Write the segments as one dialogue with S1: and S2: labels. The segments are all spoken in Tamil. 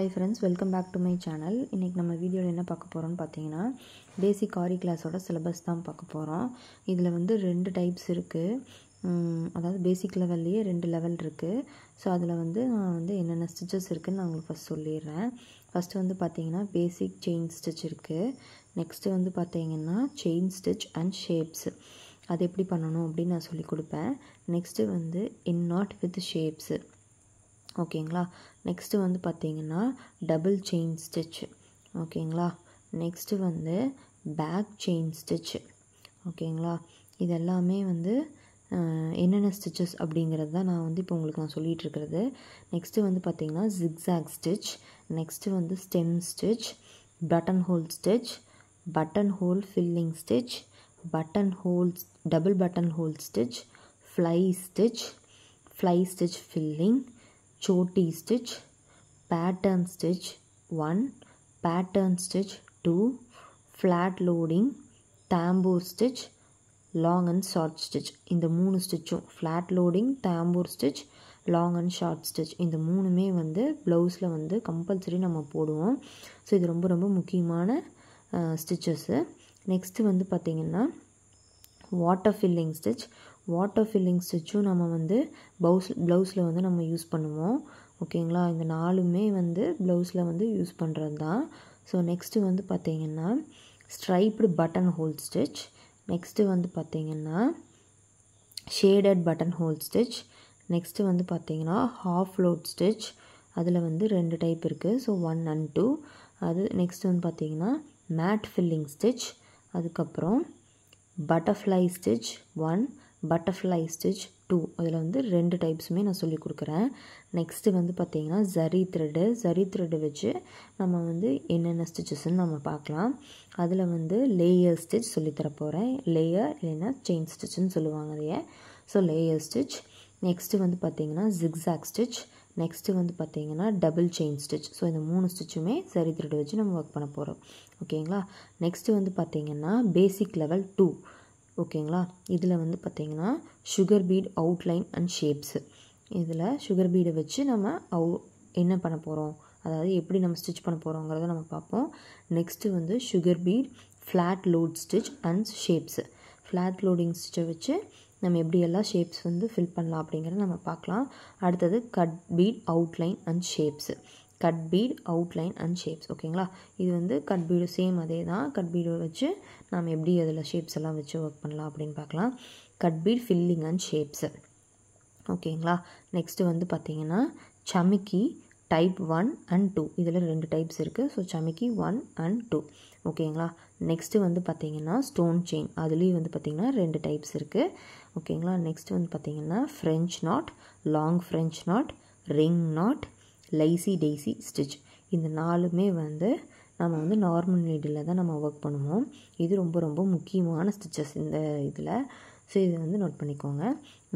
S1: hi friends welcome back to my channel இன்றைக்கி நம்ம வீடியோவில் என்ன பார்க்க போகிறோம்னு பார்த்தீங்கன்னா பேசிக் ஆரி கிளாஸோட சிலபஸ் தான் பார்க்க போகிறோம் இதில் வந்து ரெண்டு டைப்ஸ் இருக்குது அதாவது பேசிக் லெவல்லையே ரெண்டு லெவல் இருக்குது ஸோ அதில் வந்து நான் வந்து என்னென்ன ஸ்டிச்சஸ் இருக்குதுன்னு நான் உங்களுக்கு ஃபஸ்ட் சொல்லிடுறேன் ஃபஸ்ட்டு வந்து பார்த்தீங்கன்னா பேசிக் செயின் ஸ்டிச் இருக்குது நெக்ஸ்ட்டு வந்து பார்த்தீங்கன்னா செயின் ஸ்டிச் அண்ட் ஷேப்ஸ் அது எப்படி பண்ணணும் அப்படின்னு நான் சொல்லி கொடுப்பேன் நெக்ஸ்ட்டு வந்து இன் நாட் வித் ஷேப்ஸு ஓகேங்களா நெக்ஸ்ட்டு வந்து பார்த்திங்கன்னா டபுள் செயின் ஸ்டிச் ஓகேங்களா நெக்ஸ்ட்டு வந்து பேக் செயின் ஸ்டிச் ஓகேங்களா இது எல்லாமே வந்து என்னென்ன ஸ்டிச்சஸ் அப்படிங்கிறது தான் நான் வந்து இப்போ உங்களுக்கு நான் சொல்லிகிட்டு இருக்கிறது நெக்ஸ்ட்டு வந்து பார்த்திங்கன்னா ஜிக்ஸாக் ஸ்டிச் நெக்ஸ்ட்டு வந்து stem stitch button hole stitch button hole filling stitch button hole double button hole stitch fly stitch fly stitch filling சோட்டி stitch pattern stitch one pattern stitch two flat loading tambour stitch long and short stitch இந்த மூணு ஸ்டிச்சும் flat loading tambour stitch long and short stitch இந்த மூணுமே வந்து ப்ளவுஸில் வந்து கம்பல்சரி நம்ம போடுவோம் ஸோ இது ரொம்ப ரொம்ப முக்கியமான ஸ்டிச்சஸ்ஸு நெக்ஸ்ட்டு வந்து பார்த்திங்கன்னா water filling stitch water filling ஸ்டிச்சும் நம்ம வந்து ப்ளவுஸ் ப்ளவுஸில் வந்து நம்ம யூஸ் பண்ணுவோம் ஓகேங்களா இந்த நாலுமே வந்து ப்ளவுஸில் வந்து யூஸ் பண்ணுறது தான் ஸோ நெக்ஸ்ட்டு வந்து பார்த்திங்கன்னா striped button hole stitch next வந்து பார்த்திங்கன்னா shaded button hole stitch next வந்து பார்த்திங்கன்னா ஹாஃப் லோட் ஸ்டிச் அதில் வந்து ரெண்டு டைப் இருக்குது ஸோ ஒன் அண்ட் டூ அது நெக்ஸ்ட் வந்து பார்த்திங்கன்னா மேட் ஃபில்லிங் ஸ்டிச் அதுக்கப்புறம் butterfly stitch one butterfly stitch two அதில் வந்து ரெண்டு டைப்ஸுமே நான் சொல்லி கொடுக்குறேன் நெக்ஸ்ட்டு வந்து பார்த்திங்கன்னா ஜரி த்ரெட்டு ஜரி த்ரெட்டு வச்சு நம்ம வந்து என்னென்ன ஸ்டிச்சஸ்ன்னு நம்ம பார்க்கலாம் அதில் வந்து லேயர் ஸ்டிச் சொல்லித்தர போகிறேன் லேயர் இல்லைன்னா செயின் ஸ்டிச்சுன்னு சொல்லுவாங்க அதையே ஸோ லேயர் ஸ்டிச் நெக்ஸ்ட்டு வந்து பார்த்திங்கன்னா ஜிக்ஸாக் ஸ்டிச் நெக்ஸ்ட்டு வந்து பார்த்தீங்கன்னா டபுள் செயின் ஸ்டிச் ஸோ இந்த மூணு ஸ்டிச்சுமே சரி த்ரெட் வச்சு நம்ம ஒர்க் பண்ண போகிறோம் ஓகேங்களா நெக்ஸ்ட்டு வந்து பார்த்திங்கன்னா பேசிக் லெவல் டூ ஓகேங்களா இதில் வந்து பார்த்தீங்கன்னா sugar bead outline and shapes இதில் சுகர் பீடை வச்சு நம்ம அவு என்ன பண்ண போகிறோம் அதாவது எப்படி நம்ம ஸ்டிச் பண்ண போகிறோங்கிறத நம்ம பார்ப்போம் நெக்ஸ்ட்டு வந்து sugar bead flat load stitch and shapes flat loading ஸ்டிச்சை வச்சு நம்ம எப்படியெல்லாம் ஷேப்ஸ் வந்து ஃபில் பண்ணலாம் அப்படிங்கிறத நம்ம பார்க்கலாம் அடுத்தது cut bead outline and shapes cut bead outline and shapes ஓகேங்களா இது வந்து கட் பீடு சேம் அதே தான் கட் பீடு வச்சு நாம் எப்படி அதில் ஷேப்ஸ் எல்லாம் வச்சு ஒர்க் பண்ணலாம் அப்படின்னு பார்க்கலாம் cut bead filling and shapes ஓகேங்களா நெக்ஸ்ட்டு வந்து பார்த்தீங்கன்னா சமிக்கி டைப் ஒன் அண்ட் டூ இதில் ரெண்டு டைப்ஸ் இருக்குது ஸோ சமிக்கி ஒன் அண்ட் டூ ஓகேங்களா நெக்ஸ்ட்டு வந்து பார்த்திங்கன்னா ஸ்டோன் செயின் அதுலேயும் வந்து பார்த்தீங்கன்னா ரெண்டு டைப்ஸ் இருக்குது ஓகேங்களா நெக்ஸ்ட் வந்து பார்த்திங்கன்னா French knot long French knot ring knot lazy daisy stitch இந்த நாலுமே வந்து நம்ம வந்து நார்மல் நீடில் தான் நம்ம ஒர்க் பண்ணுவோம் இது ரொம்ப ரொம்ப முக்கியமான ஸ்டிச்சஸ் இந்த இதில் ஸோ இதை வந்து நோட் பண்ணிக்கோங்க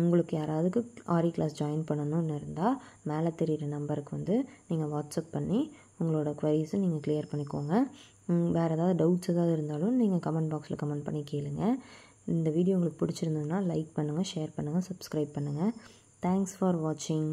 S1: உங்களுக்கு யாராவதுக்கு ஆரி கிளாஸ் ஜாயின் பண்ணணும்னு இருந்தால் மேலே தெரிகிற நம்பருக்கு வந்து நீங்கள் வாட்ஸ்அப் பண்ணி உங்களோட குவரிஸும் நீங்கள் கிளியர் பண்ணிக்கோங்க வேறு ஏதாவது டவுட்ஸ் ஏதாவது இருந்தாலும் நீங்கள் கமெண்ட் பாக்ஸில் கமெண்ட் பண்ணி கேளுங்க இந்த வீடியோ உங்களுக்கு பிடிச்சிருந்ததுன்னா லைக் பண்ணுங்கள் ஷேர் பண்ணுங்கள் சப்ஸ்கிரைப் பண்ணுங்கள் தேங்க்ஸ் ஃபார் வாட்சிங்